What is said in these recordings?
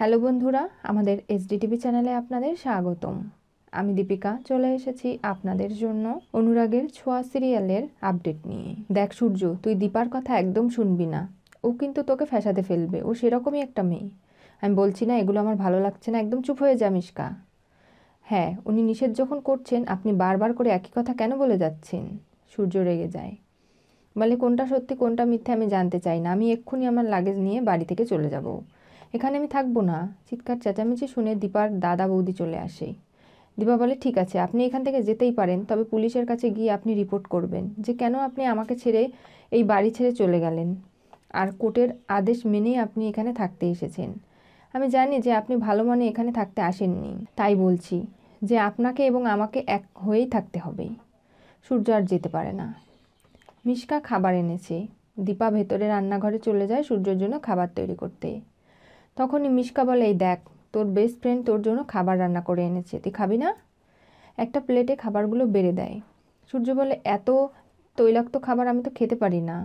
hello বন্ধুরা আমাদের SDTV চ্যানেলে আপনাদের স্বাগতম আমি দীপিকা চলে এসেছি আপনাদের জন্য অনুরাগের ছোঁয়া সিরিয়ালের আপডেট নিয়ে দেখ সূর্য তুই দীপার কথা একদম শুনবি না ও কিন্তু তোকে ফ্যাসাতে ফেলবে ও সেরকমই একটা মেয়ে আমি বলছি না এগুলো আমার ভালো লাগছে না একদম চুপ হয়ে যামিস কা হ্যাঁ উনি নিষেধ যখন করছেন আপনি বারবার করে একই কথা কেন বলে যাচ্ছেন সূর্য রেগে যায় বলে কোনটা সত্যি কোনটা মিথ্যে আমি জানতে চাই না আমি এক্ষুনি আমার লাগেজ নিয়ে বাড়ি থেকে চলে যাবো এখানে আমি থাকবো না চিৎকার চেঁচামেচি শুনে দীপার দাদা বৌদি চলে আসে দীপা বলে ঠিক আছে আপনি এখান থেকে যেতেই পারেন তবে পুলিশের কাছে গিয়ে আপনি রিপোর্ট করবেন যে কেন আপনি আমাকে ছেড়ে এই বাড়ি ছেড়ে চলে গেলেন আর কোর্টের আদেশ মেনেই আপনি এখানে থাকতে এসেছেন আমি জানি যে আপনি ভালো মনে এখানে থাকতে আসেননি তাই বলছি যে আপনাকে এবং আমাকে এক হয়েই থাকতে হবে সূর্য আর যেতে পারে না মিশকা খাবার এনেছে দীপা ভেতরে রান্নাঘরে চলে যায় সূর্যর জন্য খাবার তৈরি করতে তখনই মিশকা বলে এই দেখ তোর বেস্ট ফ্রেন্ড তোর জন্য খাবার রান্না করে এনেছে তুই খাবি না একটা প্লেটে খাবারগুলো বেড়ে দেয় সূর্য বলে এত তৈলাক্ত খাবার আমি তো খেতে পারি না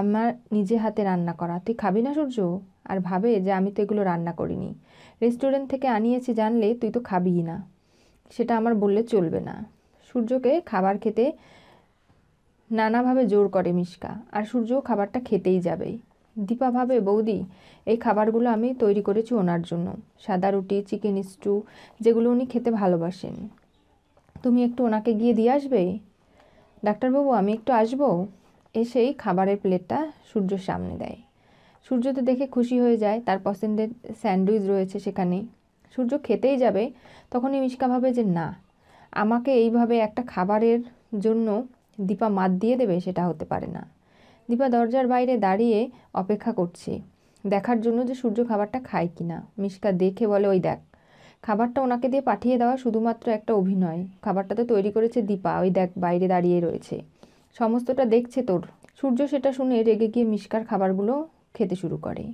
আমার নিজে হাতে রান্না করা তুই খাবি না সূর্য আর ভাবে যে আমি তো এগুলো রান্না করিনি রেস্টুরেন্ট থেকে আনিয়েছি জানলে তুই তো খাবিই না সেটা আমার বললে চলবে না সূর্যকে খাবার খেতে নানাভাবে জোর করে মিশকা আর সূর্যও খাবারটা খেতেই যাবেই দীপা ভাবে বৌদি এই খাবারগুলো আমি তৈরি করেছি ওনার জন্য সাদা রুটি চিকেন স্টু যেগুলো উনি খেতে ভালোবাসেন তুমি একটু ওনাকে গিয়ে দিয়ে আসবে ডাক্তারবাবু আমি একটু আসব এসেই খাবারের প্লেটটা সূর্যর সামনে দেয় সূর্য তো দেখে খুশি হয়ে যায় তার পছন্দের স্যান্ডউইচ রয়েছে সেখানে সূর্য খেতেই যাবে তখনই মিশকা ভাবে যে না আমাকে এইভাবে একটা খাবারের জন্য দীপা মাত দিয়ে দেবে সেটা হতে পারে না দীপা দরজার বাইরে দাঁড়িয়ে অপেক্ষা করছে দেখার জন্য যে সূর্য খাবারটা খায় কি না মিশকা দেখে বলে ওই দেখ খাবারটা ওনাকে দিয়ে পাঠিয়ে দেওয়া শুধুমাত্র একটা অভিনয় খাবারটা তো তৈরি করেছে দীপা ওই দেখ বাইরে দাঁড়িয়ে রয়েছে সমস্তটা দেখছে তোর সূর্য সেটা শুনে রেগে গিয়ে মিশকার খাবারগুলো খেতে শুরু করে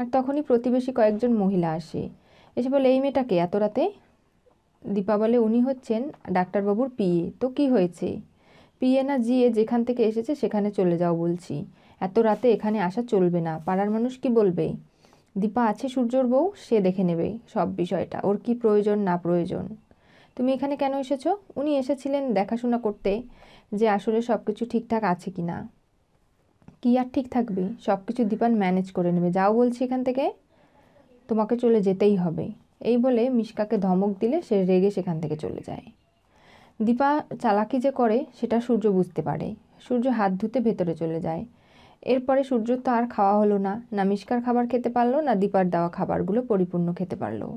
আর তখনই প্রতিবেশী কয়েকজন মহিলা আসে এসে বলে এই মেয়েটাকে এত রাতে দীপা বলে উনি হচ্ছেন ডাক্তারবাবুর পিয়ে তো কি হয়েছে পিয়েনা জিয়ে যেখান থেকে এসেছে সেখানে চলে যাও বলছি এত রাতে এখানে আসা চলবে না পাড়ার মানুষ কি বলবে দীপা আছে সূর্যর বউ সে দেখে নেবে সব বিষয়টা ওর কি প্রয়োজন না প্রয়োজন তুমি এখানে কেন এসেছো উনি এসেছিলেন দেখাশোনা করতে যে আসলে সব কিছু ঠিকঠাক আছে কি না কি আর ঠিক থাকবে সব কিছু দীপান ম্যানেজ করে নেবে যাও বলছি এখান থেকে তোমাকে চলে যেতেই হবে এই বলে মিশকাকে ধমক দিলে সে রেগে সেখান থেকে চলে যায় দীপা চালাকি যে করে সেটা সূর্য বুঝতে পারে সূর্য হাত ধুতে ভেতরে চলে যায় এরপরে সূর্য তো আর খাওয়া হলো না না মিষ্কার খাবার খেতে পারলো না দীপার দেওয়া খাবারগুলো পরিপূর্ণ খেতে পারলো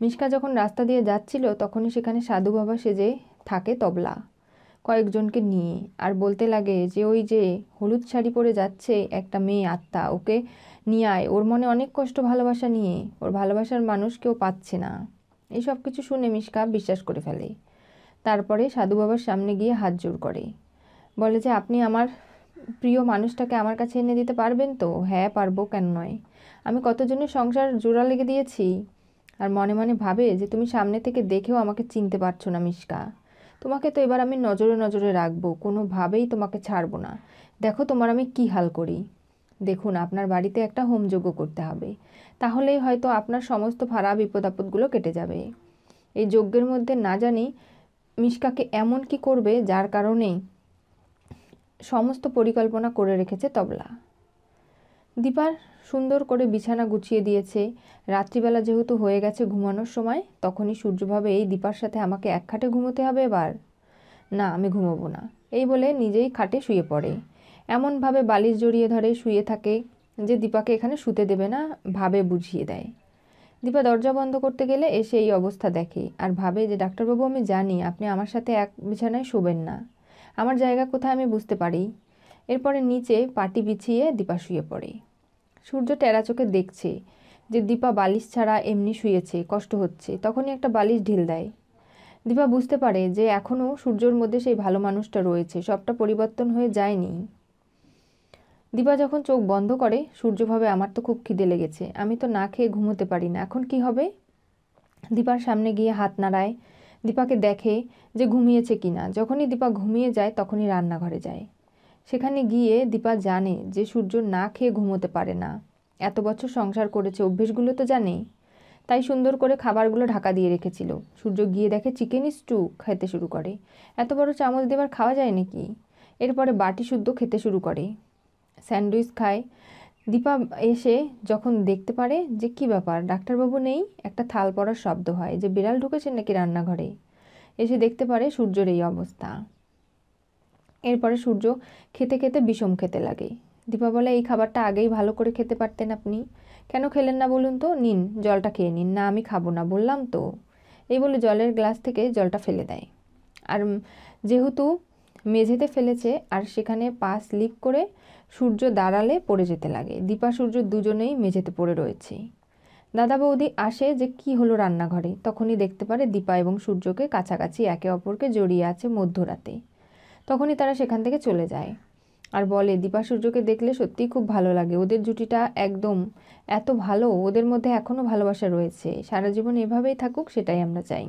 মিশকা যখন রাস্তা দিয়ে যাচ্ছিল তখনই সেখানে সাধু বাবা সেজে থাকে তবলা কয়েকজনকে নিয়ে আর বলতে লাগে যে ওই যে হলুদ শাড়ি পরে যাচ্ছে একটা মেয়ে আত্মা ওকে নিয়ে আয় ওর মনে অনেক কষ্ট ভালোবাসা নিয়ে ওর ভালোবাসার মানুষ কেউ পাচ্ছে না সব কিছু শুনে মিশকা বিশ্বাস করে ফেলে তারপরে সাধু বাবার সামনে গিয়ে হাত জোর করে বলে যে আপনি আমার প্রিয় মানুষটাকে আমার কাছে এনে দিতে পারবেন তো হ্যাঁ পারবো কেন নয় আমি কতজনের সংসার জোড়া লেগে দিয়েছি আর মনে মনে ভাবে যে তুমি সামনে থেকে দেখেও আমাকে চিনতে পারছো না মিশকা তোমাকে তো এবার আমি নজরে নজরে রাখবো কোনোভাবেই তোমাকে ছাড়বো না দেখো তোমার আমি কী হাল করি দেখুন আপনার বাড়িতে একটা হোমযজ্ঞ করতে হবে তাহলেই হয়তো আপনার সমস্ত ভাড়া বিপদ আপদগুলো কেটে যাবে এই যজ্ঞের মধ্যে না জানি মিশকাকে এমন কি করবে যার কারণে সমস্ত পরিকল্পনা করে রেখেছে তবলা দীপার সুন্দর করে বিছানা গুছিয়ে দিয়েছে রাত্রিবেলা যেহেতু হয়ে গেছে ঘুমানোর সময় তখনই সূর্যভাবে এই দীপার সাথে আমাকে এক খাটে ঘুমোতে হবে এবার না আমি ঘুমোবো না এই বলে নিজেই খাটে শুয়ে পড়ে এমনভাবে বালিশ জড়িয়ে ধরে শুয়ে থাকে যে দীপাকে এখানে শুতে দেবে না ভাবে বুঝিয়ে দেয় দীপা দরজা বন্ধ করতে গেলে এসে এই অবস্থা দেখে আর ভাবে যে ডাক্তারবাবু আমি জানি আপনি আমার সাথে এক বিছানায় শোবেন না আমার জায়গা কোথায় আমি বুঝতে পারি এরপরে নিচে পাটি বিছিয়ে দীপা শুয়ে পড়ে সূর্য টেরা চোখে দেখছে যে দীপা বালিশ ছাড়া এমনি শুয়েছে কষ্ট হচ্ছে তখনই একটা বালিশ ঢিল দেয় দীপা বুঝতে পারে যে এখনও সূর্যর মধ্যে সেই ভালো মানুষটা রয়েছে সবটা পরিবর্তন হয়ে যায়নি দিবা যখন চোখ বন্ধ করে সূর্যভাবে আমার তো খুব খিদে লেগেছে আমি তো না খেয়ে ঘুমোতে পারি না এখন কি হবে দীপার সামনে গিয়ে হাত নাড়ায় দীপাকে দেখে যে ঘুমিয়েছে কি না যখনই দীপা ঘুমিয়ে যায় তখনই রান্নাঘরে যায় সেখানে গিয়ে দীপা জানে যে সূর্য না খেয়ে ঘুমোতে পারে না এত বছর সংসার করেছে অভ্যেসগুলো তো জানে তাই সুন্দর করে খাবারগুলো ঢাকা দিয়ে রেখেছিল সূর্য গিয়ে দেখে চিকেন স্টু খেতে শুরু করে এত বড় চামচ দেবার খাওয়া যায় নাকি এরপরে বাটি শুদ্ধ খেতে শুরু করে স্যান্ডউইচ খায় দীপা এসে যখন দেখতে পারে যে কি ব্যাপার ডাক্তারবাবু নেই একটা থাল পড়ার শব্দ হয় যে বিড়াল ঢুকেছেন নাকি রান্নাঘরে এসে দেখতে পারে সূর্যের এই অবস্থা এরপরে সূর্য খেতে খেতে বিষম খেতে লাগে দীপা বলে এই খাবারটা আগেই ভালো করে খেতে পারতেন আপনি কেন খেলেন না বলুন তো নিন জলটা খেয়ে নিন না আমি খাবো না বললাম তো এই বলে জলের গ্লাস থেকে জলটা ফেলে দেয় আর যেহেতু মেঝেতে ফেলেছে আর সেখানে পা স্লিপ করে সূর্য দাঁড়ালে পড়ে যেতে লাগে দীপা সূর্য দুজনেই মেঝেতে পড়ে রয়েছে দাদা বৌদি আসে যে কি হলো রান্নাঘরে তখনই দেখতে পারে দীপা এবং সূর্যকে কাছাকাছি একে অপরকে জড়িয়ে আছে মধ্যরাতে তখনই তারা সেখান থেকে চলে যায় আর বলে দীপা সূর্যকে দেখলে সত্যিই খুব ভালো লাগে ওদের জুটিটা একদম এত ভালো ওদের মধ্যে এখনও ভালোবাসা রয়েছে সারা জীবন এভাবেই থাকুক সেটাই আমরা চাই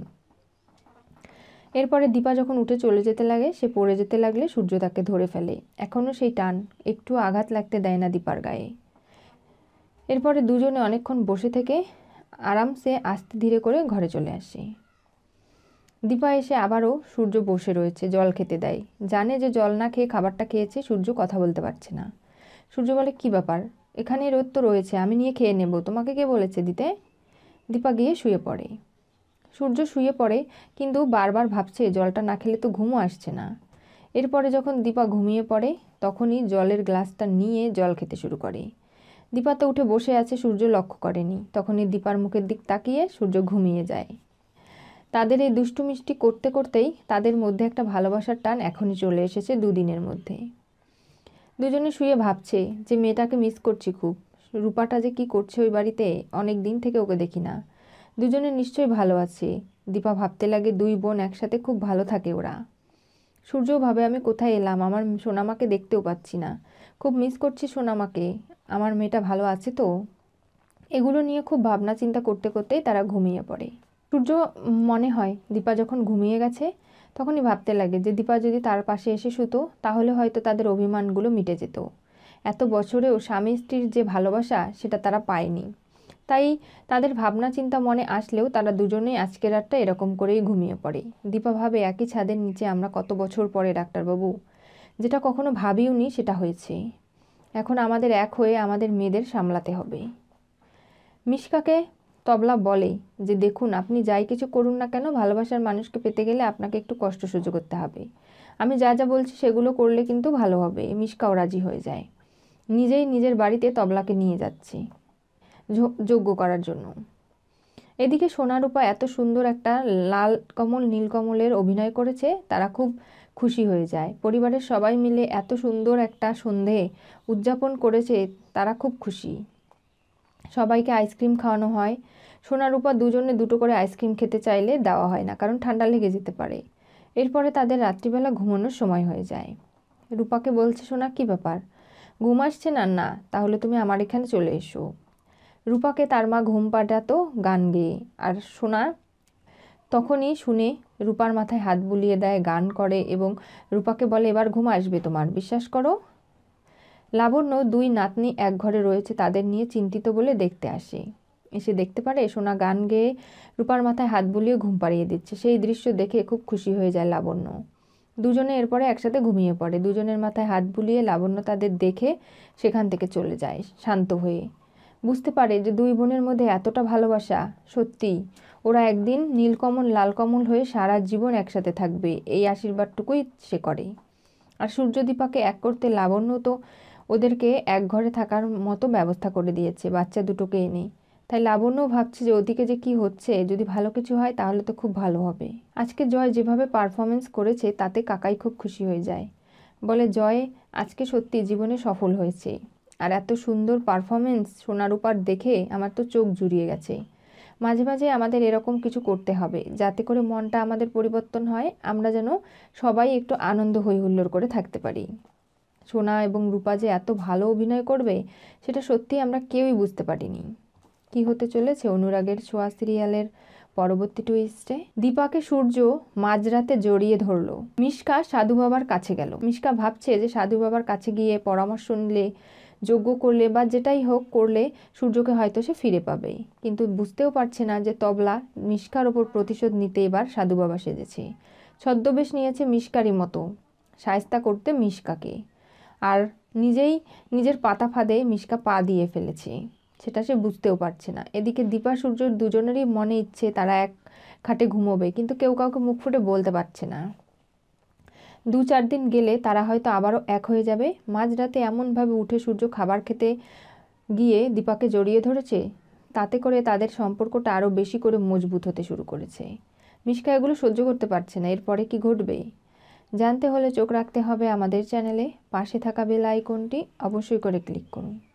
এরপরে দীপা যখন উঠে চলে যেতে লাগে সে পড়ে যেতে লাগলে সূর্য তাকে ধরে ফেলে এখনও সেই টান একটু আঘাত লাগতে দেয় না দীপার গায়ে এরপরে দুজনে অনেকক্ষণ বসে থেকে আরামসে আস্তে ধীরে করে ঘরে চলে আসে দীপা এসে আবারও সূর্য বসে রয়েছে জল খেতে দেয় জানে যে জল না খেয়ে খাবারটা খেয়েছে সূর্য কথা বলতে পারছে না সূর্য বলে কি ব্যাপার এখানে রোদ তো রয়েছে আমি নিয়ে খেয়ে নেব তোমাকে কে বলেছে দিতে দীপা গিয়ে শুয়ে পড়ে সূর্য শুয়ে পড়ে কিন্তু বারবার ভাবছে জলটা না খেলে তো ঘুমও আসছে না এরপরে যখন দীপা ঘুমিয়ে পড়ে তখনই জলের গ্লাসটা নিয়ে জল খেতে শুরু করে দীপা তো উঠে বসে আছে সূর্য লক্ষ্য করেনি তখনই দীপার মুখের দিক তাকিয়ে সূর্য ঘুমিয়ে যায় তাদের এই দুষ্টুমিষ্টি করতে করতেই তাদের মধ্যে একটা ভালোবাসার টান এখনই চলে এসেছে দুদিনের মধ্যে দুজনে শুয়ে ভাবছে যে মেয়েটাকে মিস করছি খুব রূপাটা যে কি করছে ওই বাড়িতে অনেক দিন থেকে ওকে দেখি না দুজনে নিশ্চয়ই ভালো আছে দীপা ভাবতে লাগে দুই বোন একসাথে খুব ভালো থাকে ওরা সূর্য ভাবে আমি কোথায় এলাম আমার সোনামাকে দেখতেও পাচ্ছি না খুব মিস করছি সোনামাকে আমার মেয়েটা ভালো আছে তো এগুলো নিয়ে খুব ভাবনা চিন্তা করতে করতেই তারা ঘুমিয়ে পড়ে সূর্য মনে হয় দীপা যখন ঘুমিয়ে গেছে তখনই ভাবতে লাগে যে দীপা যদি তার পাশে এসে শুতো তাহলে হয়তো তাদের অভিমানগুলো মিটে যেত এত বছরেও স্বামী স্ত্রীর যে ভালোবাসা সেটা তারা পায়নি তাই তাদের ভাবনা চিন্তা মনে আসলেও তারা দুজনেই আজকের রাতটা এরকম করেই ঘুমিয়ে পড়ে দীপা ভাবে একই ছাদের নিচে আমরা কত বছর পরে ডাক্তারবাবু যেটা কখনো ভাবিওনি সেটা হয়েছে এখন আমাদের এক হয়ে আমাদের মেয়েদের সামলাতে হবে মিশকাকে তবলা বলে যে দেখুন আপনি যাই কিছু করুন না কেন ভালোবাসার মানুষকে পেতে গেলে আপনাকে একটু কষ্ট সহ্য করতে হবে আমি যা যা বলছি সেগুলো করলে কিন্তু ভালো হবে মিশকাও রাজি হয়ে যায় নিজেই নিজের বাড়িতে তবলাকে নিয়ে যাচ্ছে যোগ্য করার জন্য এদিকে সোনারূপা এত সুন্দর একটা লাল কমল নীলকমলের অভিনয় করেছে তারা খুব খুশি হয়ে যায় পরিবারের সবাই মিলে এত সুন্দর একটা সন্ধে উদযাপন করেছে তারা খুব খুশি সবাইকে আইসক্রিম খাওয়ানো হয় সোনারূপা দুজনে দুটো করে আইসক্রিম খেতে চাইলে দেওয়া হয় না কারণ ঠান্ডা লেগে যেতে পারে এরপরে তাদের রাত্রিবেলা ঘুমানোর সময় হয়ে যায় রূপাকে বলছে সোনা কি ব্যাপার ঘুম আসছে না না তাহলে তুমি আমার এখানে চলে এসো রূপাকে তার মা ঘুম পাঠাতো গান গেয়ে আর সোনা তখনই শুনে রূপার মাথায় হাত বুলিয়ে দেয় গান করে এবং রূপাকে বলে এবার ঘুম আসবে তোমার বিশ্বাস করো লাবণ্য দুই নাতনি এক ঘরে রয়েছে তাদের নিয়ে চিন্তিত বলে দেখতে আসে এসে দেখতে পারে সোনা গান গেয়ে রূপার মাথায় হাত বুলিয়ে ঘুম পাড়িয়ে দিচ্ছে সেই দৃশ্য দেখে খুব খুশি হয়ে যায় লাবণ্য দুজনে এরপরে একসাথে ঘুমিয়ে পড়ে দুজনের মাথায় হাত বুলিয়ে লাবণ্য তাদের দেখে সেখান থেকে চলে যায় শান্ত হয়ে বুঝতে পারে যে দুই বোনের মধ্যে এতটা ভালোবাসা সত্যি ওরা একদিন নীলকমল লালকমল হয়ে সারা জীবন একসাথে থাকবে এই আশীর্বাদটুকুই সে করে আর সূর্যদীপাকে এক করতে লাবণ্য তো ওদেরকে এক ঘরে থাকার মতো ব্যবস্থা করে দিয়েছে বাচ্চা দুটোকে এনে তাই লাবণ্যও ভাবছে যে ওদিকে যে কি হচ্ছে যদি ভালো কিছু হয় তাহলে তো খুব ভালো হবে আজকে জয় যেভাবে পারফরমেন্স করেছে তাতে কাকাই খুব খুশি হয়ে যায় বলে জয় আজকে সত্যি জীবনে সফল হয়েছে আর এত সুন্দর পারফরমেন্স রূপার দেখে আমার তো চোখ জুড়িয়ে গেছে মাঝে মাঝে আমাদের এরকম কিছু করতে হবে যাতে করে মনটা আমাদের পরিবর্তন হয় আমরা যেন সবাই একটু আনন্দ হই হুল্লোড় করে থাকতে পারি সোনা এবং রূপা যে এত ভালো অভিনয় করবে সেটা সত্যি আমরা কেউই বুঝতে পারিনি কি হতে চলেছে অনুরাগের ছোয়া সিরিয়ালের পরবর্তী টুইস্টে দীপাকে সূর্য মাঝরাতে জড়িয়ে ধরল মিশকা সাধু বাবার কাছে গেল মিশকা ভাবছে যে সাধু বাবার কাছে গিয়ে পরামর্শ নিলে যোগ্য করলে বা যেটাই হোক করলে সূর্যকে হয়তো সে ফিরে পাবেই কিন্তু বুঝতেও পারছে না যে তবলা মিশকার ওপর প্রতিশোধ নিতে এবার সাধু বাবা সেজেছে ছদ্মবেশ নিয়েছে মিশকারই মতো সায়স্তা করতে মিশকাকে আর নিজেই নিজের পাতা ফাঁদে মিশকা পা দিয়ে ফেলেছে সেটা সে বুঝতেও পারছে না এদিকে দীপা সূর্যর দুজনেরই মনে ইচ্ছে তারা এক খাটে ঘুমোবে কিন্তু কেউ কাউকে মুখ ফুটে বলতে পারছে না দু চার দিন গেলে তারা হয়তো আবারও এক হয়ে যাবে মাঝরাতে এমনভাবে উঠে সূর্য খাবার খেতে গিয়ে দীপাকে জড়িয়ে ধরেছে তাতে করে তাদের সম্পর্কটা আরও বেশি করে মজবুত হতে শুরু করেছে মিশকা এগুলো সহ্য করতে পারছে না এরপরে কি ঘটবে জানতে হলে চোখ রাখতে হবে আমাদের চ্যানেলে পাশে থাকা বেল আইকনটি অবশ্যই করে ক্লিক করুন